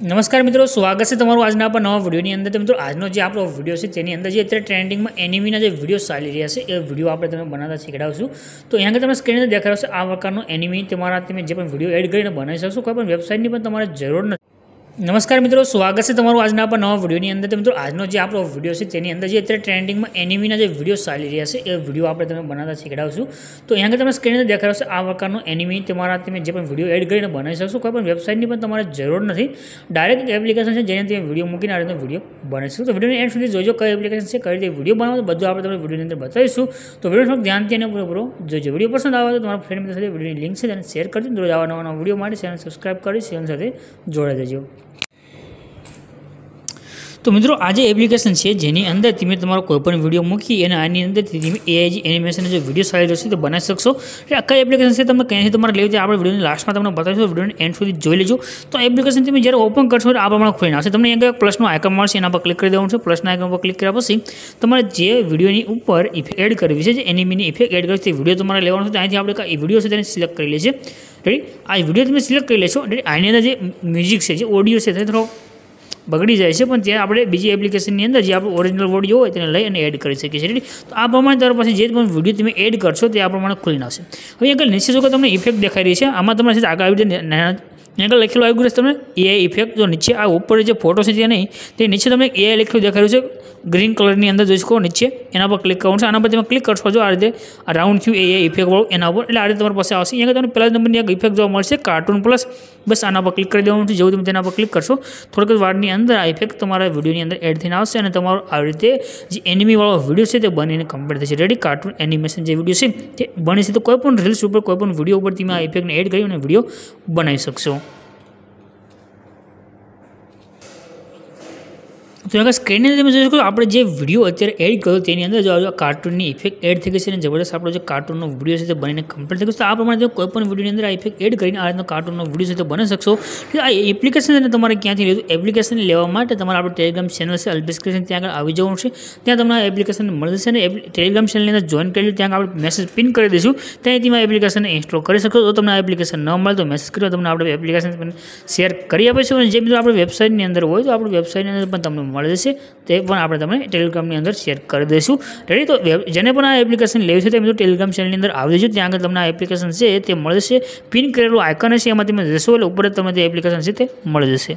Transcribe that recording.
નમસ્કાર મિત્રો સ્વાગત છે તમારું આજના આપણા નવા વિડીયોની અંદર તો મિત્રો આજનો જે આપણો વિડીયો છે તેની અંદર જે અત્યારે ટ્રેન્ડિંગમાં એનિમીના જે વિડીયો ચાલી રહ્યા છે એ વિડીયો આપણે તમે બનાવતા શીખડાવશું તો અહીંયા તમે સ્ક્રીન દેખાડશે આ પ્રકારનો એનિમી તમારા તમે જે પણ વિડીયો એડ કરીને બનાવી શકશો કોઈ પણ વેબસાઇટની પણ તમારે જરૂર નથી નમસ્કાર મિત્રો સ્વાગત છે તમારું આજના આપણા નવા વિડીયોની અંદર તો મિત્રો આજનો જે આપણો વિડીયો છે તેની અંદર જે અત્યારે ટ્રેન્ડિંગમાં એનિમીના જે વિડીયો ચાલી રહ્યા છે એ વિડીયો આપણે તમે બનાવતા શીખડાવશું તો અહીંયા તમે સ્ક્રીન અંદર દેખાડશે આ પ્રકારનો એનિમી તમારા તમે જે પણ વિડીયો એડ કરીને બનાવી શકશો કોઈ પણ વેબસાઇટની પણ તમારે જરૂર નથી ડાયરેક્ટ એપ્લિકેશન છે જેને તમે વિડીયો મૂકીને આ રીતનો વિડીયો બને તો વિડીયોની એન્ડ સુધી જોજો કઈ એપ્લિકેશન છે કઈ રીતે વિડીયો બનાવો તો બધું આપણે તમને વિડીયોની અંદર બતાવીશું તો વિડીયો થોડું ધ્યાનથી અને પૂરેપૂરો જોજો વિડીયો પસંદ આવે તો તમારા ફ્રેન્ડ મિત્રો સાથે વિડીયોની લિંક છે તેને શેર કરજો દરરોજ આવા નવા વિડીયો માટે ચેનલ સબસ્ક્રાઈબ કરી ચેનલ સાથે જોડાઈ દેજો તો મિત્રો આજે એપ્લિકેશન છે જેની અંદર તમે તમારો કોઈપણ વિડીયો મૂકી અને આની અંદર તમે એઆઈ એનિમેશન જો વિડીયો સારી રહેશે તો બનાવી શકશો એટલે કઈ એપ્લિકેશન છે તમે ક્યાંથી તમારે લેવી છે આપણે વિડીયોની લાસ્ટમાં તમને બતાવીશું વિડીયોને એન્ડ સુધી જોઈ લેજો તો એપ્લિકેશન તમે જ્યારે ઓપન કરશો આ પ્રમાણે ખોલીને આવશે તમને અહીંયા પ્લસનું આઇકન મળશે એના પર ક્લિક કરી દેવાનું છે પ્લસના આઇકન પર ક્લિક કર્યા પછી તમારે જે વિડીયોની ઉપર ઇફેક્ટ એડ કરવી છે જે એનિમીની ઇફેક્ટ એડ કરવી છે વિડીયો તમારે લેવાનો છે ત્યાંથી આપણે કઈ વિડીયો છે તેને સિલેક્ટ કરી લે છે રેડી આ વિડીયો તમે સિલેક્ટ કરી લેશો રેડી આની અંદર જે મ્યુઝિક છે જે ઓડિયો છે તે થોડો બગડી જાય છે પણ ત્યાં આપણે બીજી એપ્લિકેશનની અંદર જે આપણે ઓરિજિનલ વર્ડ જો હોય તેને લઈ અને એડ કરી શકીએ છીએ તો આ પ્રમાણે તમારા પાસે જે પણ વિડીયો તમે એડ કરશો તે આ પ્રમાણે ખુલી આવશે હવે આગળ નીચે જો તમને ઇફેક્ટ દેખાઈ રહી છે આમાં તમારે આગળ આવી રીતે આગળ લખેલું આવી ગયું છે તમને એઆઈ ઇફેક્ટ જો નીચે આ ઉપર જે ફોટો છે ત્યાં નહીં તે નીચે તમને એઆઈ લખેલું દેખાયું છે ગ્રીન કલરની અંદર જોઈ શકો નીચે એના પર ક્લિક કરવાનું છે આના પર તમે ક્લિક કરશો જો આ રીતે રાઉન્ડ થયું એ ઇફેક્ટવાળું એના ઉપર એટલે આ રીતે તમારી પાસે આવશે અહીંયા તમને પહેલા નંબરની એક ઇફેક્ટ જોવા મળશે કાર્ટૂન પ્લસ બસ આના પર ક્લિક કરી દેવાનું છે જેવું તમે તેના પર ક્લિક કરશો થોડીક વારની અંદર આ ઇફેક્ટ તમારા વિડીયોની અંદર એડ થઈને આવશે અને તમારો આવી રીતે જે એનિમીવાળો વિડીયો છે તે બનીને કમ્પ્લીટ થશે રેડી કાર્ટૂન એનિમેશન જે વિડીયો છે તે બને છે તો કોઈપણ રીલ્સ ઉપર કોઈપણ વિડીયો ઉપર તમે આ ઇફેક્ટને એડ કરી અને વિડીયો બનાવી શકશો તો આગળ સ્ક્રીનની અંદર તમે જોઈ શકો આપણે જે વિડીયો અત્યારે એડ કર્યો તેની અંદર જો આ કાર્ટૂનની ઇફેક્ટ એડ થઈ ગઈ છે અને જબરદસ્ત આપણો જે કાર્ટૂનનો વિડીયો છે તે બનીને કમ્પ્લીટ થઈ ગયો તો આ પ્રમાણે તમે કોઈપણ વિડીયોની અંદર આ ઇફેક્ટ એડ કરીને આ રીતનો કાર્ટૂનનો વિડીયો છે તે બની શકશો આ એપ્લિકેશન તમારે ક્યાંથી લીધું એપ્લિકેશન લેવા માટે તમારે આપણે ટેલિગ્રામ ચેનલ છે ડિસ્ક્રિપ્શન ત્યાં આગળ આવી જવાનું છે ત્યાં તમને એપ્લિકેશન મળશે અને ટેલિગ્રામ ચેનલની અંદર જોઈન કરી ત્યાં આપણે મેસેજ પિન કરી દઈશું ત્યાંથી તમે એપ્લિકેશન ઇન્સ્ટોલ કરી શકો તો તમને આ એપ્લિકેશન ન મળે તો મેસેજ કરો તમને આપણે એપ્લિકેશન શેર કરી આપીશું અને જે મિત્રો આપણે વેબસાઇટની અંદર હોય તો આપણે વેબસાઇટની અંદર પણ તમને મળી જશે તે પણ આપણે તમને ટેલિગ્રામની અંદર શેર કરી દઈશું રેડી તો જેને પણ આ એપ્લિકેશન લેવી છે તે મિત્રો ટેલિગ્રામ ચેનલની અંદર આવી જજો ત્યાં આગળ તમને આ એપ્લિકેશન છે તે મળી જશે પિન કરેલું આઇકન હશે એમાં તમે જશો એટલે ઉપર તમને તે એપ્લિકેશન છે તે મળી જશે